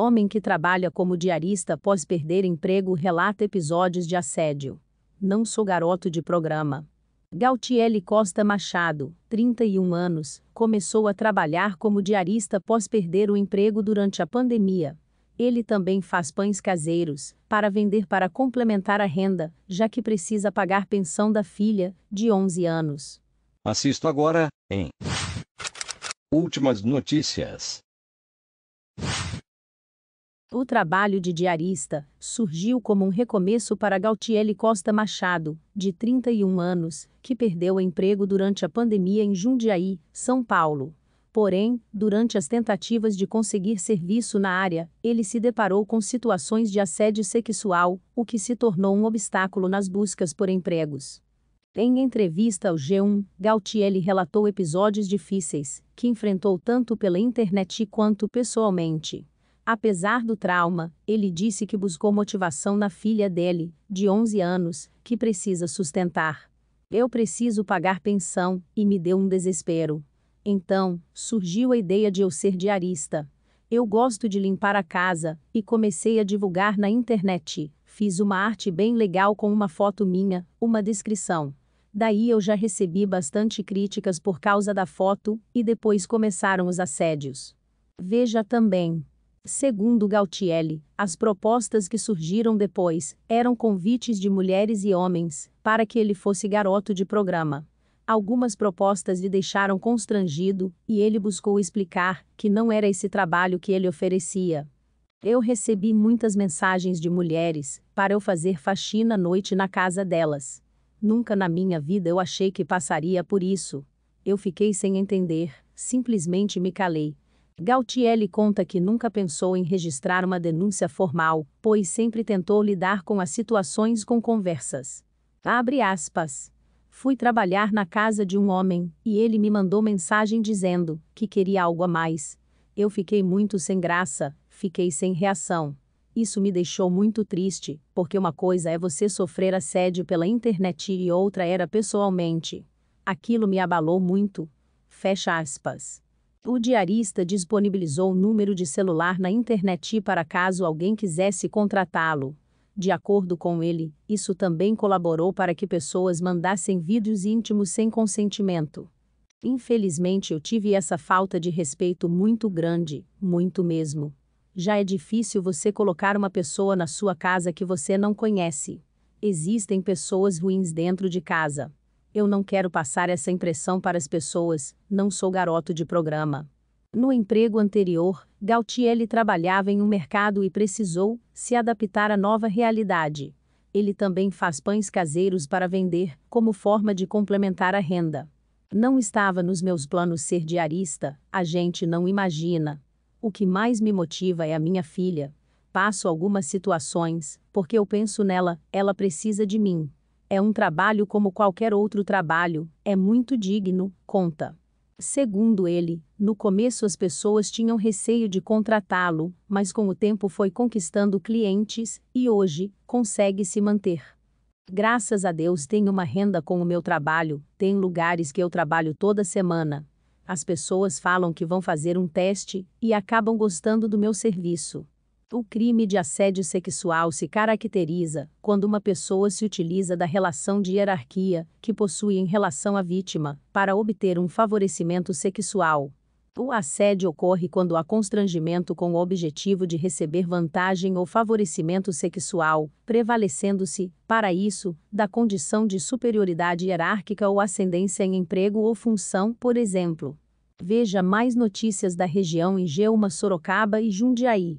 Homem que trabalha como diarista após perder emprego relata episódios de assédio. Não sou garoto de programa. Galtiele Costa Machado, 31 anos, começou a trabalhar como diarista após perder o emprego durante a pandemia. Ele também faz pães caseiros, para vender para complementar a renda, já que precisa pagar pensão da filha, de 11 anos. Assisto agora, em Últimas notícias. O trabalho de diarista surgiu como um recomeço para Galtieri Costa Machado, de 31 anos, que perdeu o emprego durante a pandemia em Jundiaí, São Paulo. Porém, durante as tentativas de conseguir serviço na área, ele se deparou com situações de assédio sexual, o que se tornou um obstáculo nas buscas por empregos. Em entrevista ao G1, Galtieri relatou episódios difíceis que enfrentou tanto pela internet quanto pessoalmente. Apesar do trauma, ele disse que buscou motivação na filha dele, de 11 anos, que precisa sustentar. Eu preciso pagar pensão, e me deu um desespero. Então, surgiu a ideia de eu ser diarista. Eu gosto de limpar a casa, e comecei a divulgar na internet. Fiz uma arte bem legal com uma foto minha, uma descrição. Daí eu já recebi bastante críticas por causa da foto, e depois começaram os assédios. Veja também Segundo Galtieri, as propostas que surgiram depois eram convites de mulheres e homens para que ele fosse garoto de programa. Algumas propostas lhe deixaram constrangido e ele buscou explicar que não era esse trabalho que ele oferecia. Eu recebi muitas mensagens de mulheres para eu fazer faxina à noite na casa delas. Nunca na minha vida eu achei que passaria por isso. Eu fiquei sem entender, simplesmente me calei Galtieri conta que nunca pensou em registrar uma denúncia formal, pois sempre tentou lidar com as situações com conversas. Abre aspas. Fui trabalhar na casa de um homem e ele me mandou mensagem dizendo que queria algo a mais. Eu fiquei muito sem graça, fiquei sem reação. Isso me deixou muito triste, porque uma coisa é você sofrer assédio pela internet e outra era pessoalmente. Aquilo me abalou muito. Fecha aspas. O diarista disponibilizou o número de celular na internet para caso alguém quisesse contratá-lo. De acordo com ele, isso também colaborou para que pessoas mandassem vídeos íntimos sem consentimento. Infelizmente, eu tive essa falta de respeito muito grande, muito mesmo. Já é difícil você colocar uma pessoa na sua casa que você não conhece. Existem pessoas ruins dentro de casa. Eu não quero passar essa impressão para as pessoas, não sou garoto de programa. No emprego anterior, Galtieri trabalhava em um mercado e precisou se adaptar à nova realidade. Ele também faz pães caseiros para vender, como forma de complementar a renda. Não estava nos meus planos ser diarista, a gente não imagina. O que mais me motiva é a minha filha. Passo algumas situações, porque eu penso nela, ela precisa de mim. É um trabalho como qualquer outro trabalho, é muito digno, conta. Segundo ele, no começo as pessoas tinham receio de contratá-lo, mas com o tempo foi conquistando clientes e hoje consegue se manter. Graças a Deus tenho uma renda com o meu trabalho, tem lugares que eu trabalho toda semana. As pessoas falam que vão fazer um teste e acabam gostando do meu serviço. O crime de assédio sexual se caracteriza quando uma pessoa se utiliza da relação de hierarquia que possui em relação à vítima para obter um favorecimento sexual. O assédio ocorre quando há constrangimento com o objetivo de receber vantagem ou favorecimento sexual, prevalecendo-se, para isso, da condição de superioridade hierárquica ou ascendência em emprego ou função, por exemplo. Veja mais notícias da região em Geuma, Sorocaba e Jundiaí